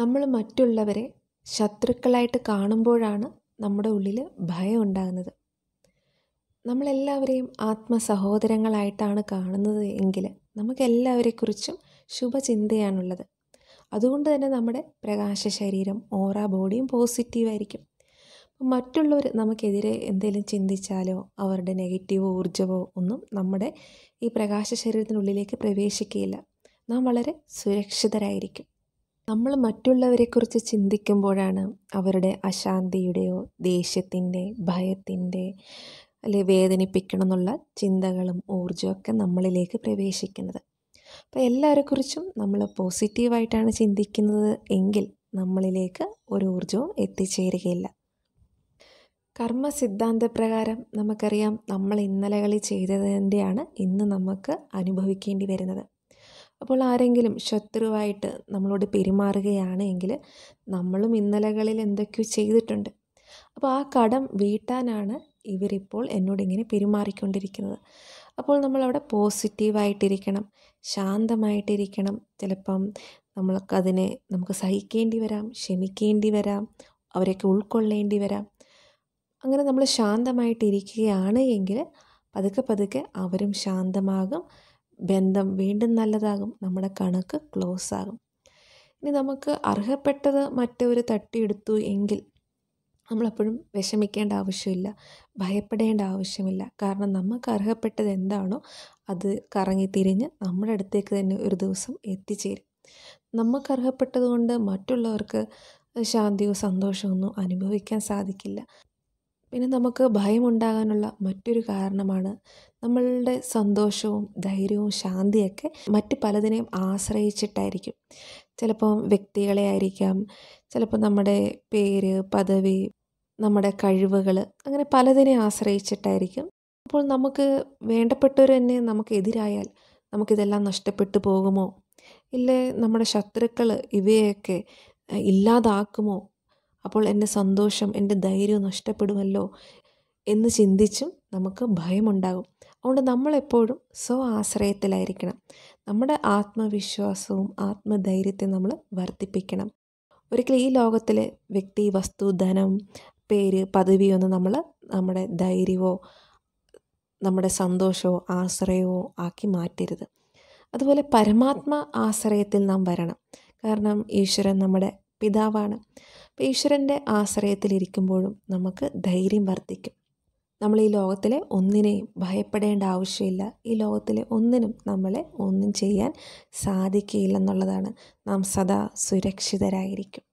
നമ്മൾ മറ്റുള്ളവരെ ശത്രുക്കളായിട്ട് കാണുമ്പോഴാണ് നമ്മുടെ ഉള്ളിൽ ഭയം ഉണ്ടാകുന്നത് നമ്മളെല്ലാവരെയും ആത്മസഹോദരങ്ങളായിട്ടാണ് കാണുന്നത് എങ്കിൽ നമുക്കെല്ലാവരെക്കുറിച്ചും ശുഭചിന്തയാണുള്ളത് അതുകൊണ്ട് തന്നെ നമ്മുടെ പ്രകാശ ശരീരം ഓറ ബോഡിയും പോസിറ്റീവായിരിക്കും മറ്റുള്ളവർ നമുക്കെതിരെ എന്തെങ്കിലും ചിന്തിച്ചാലോ അവരുടെ നെഗറ്റീവോ ഊർജ്ജമോ ഒന്നും നമ്മുടെ ഈ പ്രകാശ ശരീരത്തിനുള്ളിലേക്ക് പ്രവേശിക്കുകയില്ല നാം വളരെ സുരക്ഷിതരായിരിക്കും നമ്മൾ മറ്റുള്ളവരെക്കുറിച്ച് ചിന്തിക്കുമ്പോഴാണ് അവരുടെ അശാന്തിയുടെയോ ദേഷ്യത്തിൻ്റെ ഭയത്തിൻ്റെ അല്ലെ വേദനിപ്പിക്കണം എന്നുള്ള ചിന്തകളും ഊർജ്ജമൊക്കെ നമ്മളിലേക്ക് പ്രവേശിക്കുന്നത് അപ്പോൾ എല്ലാവരെക്കുറിച്ചും നമ്മൾ പോസിറ്റീവായിട്ടാണ് ചിന്തിക്കുന്നത് എങ്കിൽ നമ്മളിലേക്ക് ഒരു ഊർജവും എത്തിച്ചേരുകയില്ല കർമ്മ സിദ്ധാന്തപ്രകാരം നമുക്കറിയാം നമ്മൾ ഇന്നലകളിൽ ചെയ്തതിൻ്റെയാണ് ഇന്ന് നമുക്ക് അനുഭവിക്കേണ്ടി വരുന്നത് അപ്പോൾ ആരെങ്കിലും ശത്രുവായിട്ട് നമ്മളോട് പെരുമാറുകയാണ് എങ്കിൽ നമ്മളും ഇന്നലകളിൽ എന്തൊക്കെയോ ചെയ്തിട്ടുണ്ട് അപ്പോൾ ആ കടം വീട്ടാനാണ് ഇവരിപ്പോൾ ഇങ്ങനെ പെരുമാറിക്കൊണ്ടിരിക്കുന്നത് അപ്പോൾ നമ്മളവിടെ പോസിറ്റീവായിട്ടിരിക്കണം ശാന്തമായിട്ടിരിക്കണം ചിലപ്പം നമ്മൾക്കതിനെ നമുക്ക് സഹിക്കേണ്ടി വരാം ക്ഷമിക്കേണ്ടി വരാം അവരെയൊക്കെ ഉൾക്കൊള്ളേണ്ടി വരാം അങ്ങനെ നമ്മൾ ശാന്തമായിട്ടിരിക്കുകയാണ് എങ്കിൽ പതുക്കെ പതുക്കെ അവരും ശാന്തമാകും ബന്ധം വീണ്ടും നല്ലതാകും നമ്മുടെ കണക്ക് ക്ലോസ് ആകും ഇനി നമുക്ക് അർഹപ്പെട്ടത് മറ്റവർ തട്ടിയെടുത്തു എങ്കിൽ നമ്മളെപ്പോഴും വിഷമിക്കേണ്ട ആവശ്യമില്ല ഭയപ്പെടേണ്ട ആവശ്യമില്ല കാരണം നമുക്ക് അർഹപ്പെട്ടത് എന്താണോ അത് കറങ്ങി തിരിഞ്ഞ് നമ്മുടെ അടുത്തേക്ക് തന്നെ ഒരു ദിവസം എത്തിച്ചേരും നമുക്ക് അർഹപ്പെട്ടതുകൊണ്ട് മറ്റുള്ളവർക്ക് ശാന്തിയോ സന്തോഷമൊന്നും അനുഭവിക്കാൻ സാധിക്കില്ല പിന്നെ നമുക്ക് ഭയമുണ്ടാകാനുള്ള മറ്റൊരു കാരണമാണ് നമ്മളുടെ സന്തോഷവും ധൈര്യവും ശാന്തിയൊക്കെ മറ്റ് പലതിനെയും ആശ്രയിച്ചിട്ടായിരിക്കും ചിലപ്പം വ്യക്തികളെ ആയിരിക്കാം ചിലപ്പോൾ നമ്മുടെ പേര് പദവി നമ്മുടെ കഴിവുകൾ അങ്ങനെ പലതിനെ ആശ്രയിച്ചിട്ടായിരിക്കും അപ്പോൾ നമുക്ക് വേണ്ടപ്പെട്ടവർ തന്നെ നമുക്കെതിരായാൽ നമുക്കിതെല്ലാം നഷ്ടപ്പെട്ടു പോകുമോ ഇല്ലേ നമ്മുടെ ശത്രുക്കൾ ഇവയൊക്കെ ഇല്ലാതാക്കുമോ അപ്പോൾ എൻ്റെ സന്തോഷം എൻ്റെ ധൈര്യം നഷ്ടപ്പെടുമല്ലോ എന്ന് ചിന്തിച്ചും നമുക്ക് ഭയമുണ്ടാകും അതുകൊണ്ട് നമ്മളെപ്പോഴും സ്വ ആശ്രയത്തിലായിരിക്കണം നമ്മുടെ ആത്മവിശ്വാസവും ആത്മധൈര്യത്തെ നമ്മൾ വർദ്ധിപ്പിക്കണം ഒരിക്കലും ഈ ലോകത്തിലെ വ്യക്തി വസ്തു ധനം പേര് പദവിയൊന്നും നമ്മൾ നമ്മുടെ ധൈര്യമോ നമ്മുടെ സന്തോഷമോ ആശ്രയമോ ആക്കി മാറ്റരുത് അതുപോലെ പരമാത്മ ആശ്രയത്തിൽ നാം വരണം കാരണം ഈശ്വരൻ നമ്മുടെ പിതാവാണ് അപ്പോൾ ഈശ്വരൻ്റെ ആശ്രയത്തിലിരിക്കുമ്പോഴും നമുക്ക് ധൈര്യം വർദ്ധിക്കും നമ്മൾ ഈ ലോകത്തിലെ ഒന്നിനെയും ഭയപ്പെടേണ്ട ആവശ്യമില്ല ഈ ലോകത്തിലെ ഒന്നിനും നമ്മളെ ഒന്നും ചെയ്യാൻ സാധിക്കില്ലെന്നുള്ളതാണ് നാം സദാ സുരക്ഷിതരായിരിക്കും